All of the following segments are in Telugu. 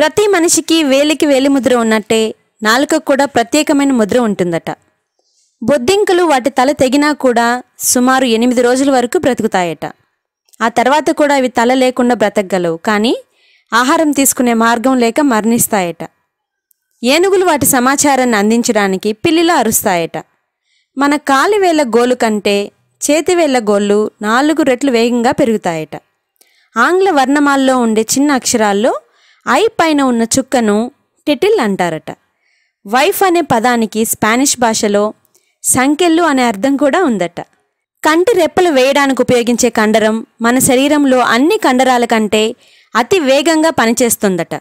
ప్రతి మనిషికి వేలికి వేలి ముద్ర ఉన్నట్టే నాలుకకు కూడా ప్రత్యేకమైన ముద్ర ఉంటుందట బొద్దింకలు వాటి తల తెగినా కూడా సుమారు ఎనిమిది రోజుల వరకు బ్రతుకుతాయట ఆ తర్వాత కూడా అవి తల లేకుండా బ్రతకగలవు కానీ ఆహారం తీసుకునే మార్గం లేక మరణిస్తాయట ఏనుగులు వాటి సమాచారాన్ని అందించడానికి పిల్లిలా అరుస్తాయట మన కాలివేళ్ల గోలు కంటే చేతివేళ్ల గోళ్ళు నాలుగు రెట్లు వేగంగా పెరుగుతాయట ఆంగ్ల వర్ణమాల్లో ఉండే చిన్న అక్షరాల్లో ఐ పైన ఉన్న చుక్కను టెటిల్ అంటారట వైఫ్ అనే పదానికి స్పానిష్ భాషలో సంకెళ్ళు అనే అర్థం కూడా ఉందట కంటి రెప్పలు వేయడానికి ఉపయోగించే కండరం మన శరీరంలో అన్ని కండరాల కంటే అతి వేగంగా పనిచేస్తుందట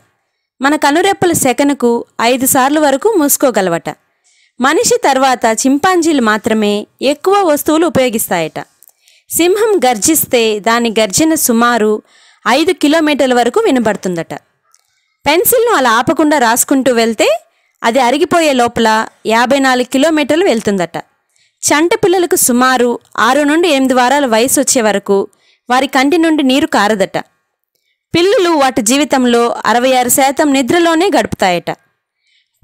మన కనురెప్పలు సెకనుకు ఐదు సార్లు వరకు మూసుకోగలవట మనిషి తర్వాత చింపాంజీలు మాత్రమే ఎక్కువ వస్తువులు ఉపయోగిస్తాయట సింహం గర్జిస్తే దాని గర్జన సుమారు ఐదు కిలోమీటర్ల వరకు వినబడుతుందట పెన్సిల్ను అలా ఆపకుండా రాసుకుంటూ వెళ్తే అది అరిగిపోయే లోపల యాభై నాలుగు కిలోమీటర్లు వెళ్తుందట చంట పిల్లలకు సుమారు ఆరు నుండి ఎనిమిది వారాల వయసు వచ్చే వరకు వారి కంటి నుండి నీరు కారదట పిల్లులు వాటి జీవితంలో అరవై ఆరు శాతం నిద్రలోనే గడుపుతాయట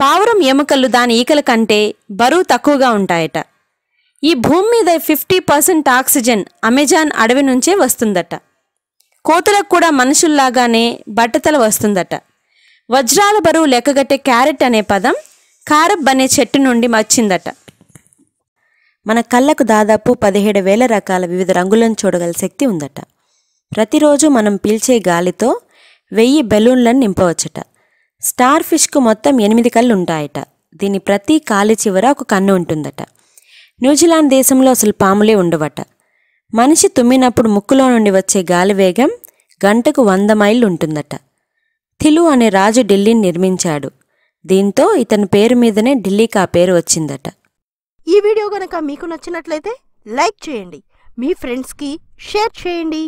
పావురం ఎముకలు దాని ఈకల కంటే బరువు తక్కువగా ఉంటాయట ఈ భూమి మీద ఫిఫ్టీ పర్సెంట్ ఆక్సిజన్ అమెజాన్ అడవి నుంచే వస్తుందట కోతులకు కూడా మనుషుల్లాగానే బట్టతల వస్తుందట వజ్రాల బరువు లెక్కగట్టే క్యారెట్ అనే పదం కారబ్ అనే చెట్టు నుండి వచ్చిందట మన కళ్ళకు దాదాపు పదిహేడు వేల రకాల వివిధ రంగులను చూడగల శక్తి ఉందట ప్రతిరోజు మనం పీల్చే గాలితో వెయ్యి బెలూన్లను నింపవచ్చట స్టార్ ఫిష్కు మొత్తం ఎనిమిది కళ్ళు ఉంటాయట దీని ప్రతి కాలి చివర ఒక కన్ను ఉంటుందట న్యూజిలాండ్ దేశంలో అసలు పాములే ఉండవట మనిషి తుమ్మినప్పుడు ముక్కులో నుండి వచ్చే గాలి వేగం గంటకు వంద మైళ్ళు ఉంటుందట థిలు అనే రాజు ఢిల్లీని నిర్మించాడు దీంతో ఇతని పేరు మీదనే ఢిల్లీకి ఆ పేరు వచ్చిందట ఈ వీడియో గనక మీకు నచ్చినట్లయితే లైక్ చేయండి మీ ఫ్రెండ్స్కి షేర్ చేయండి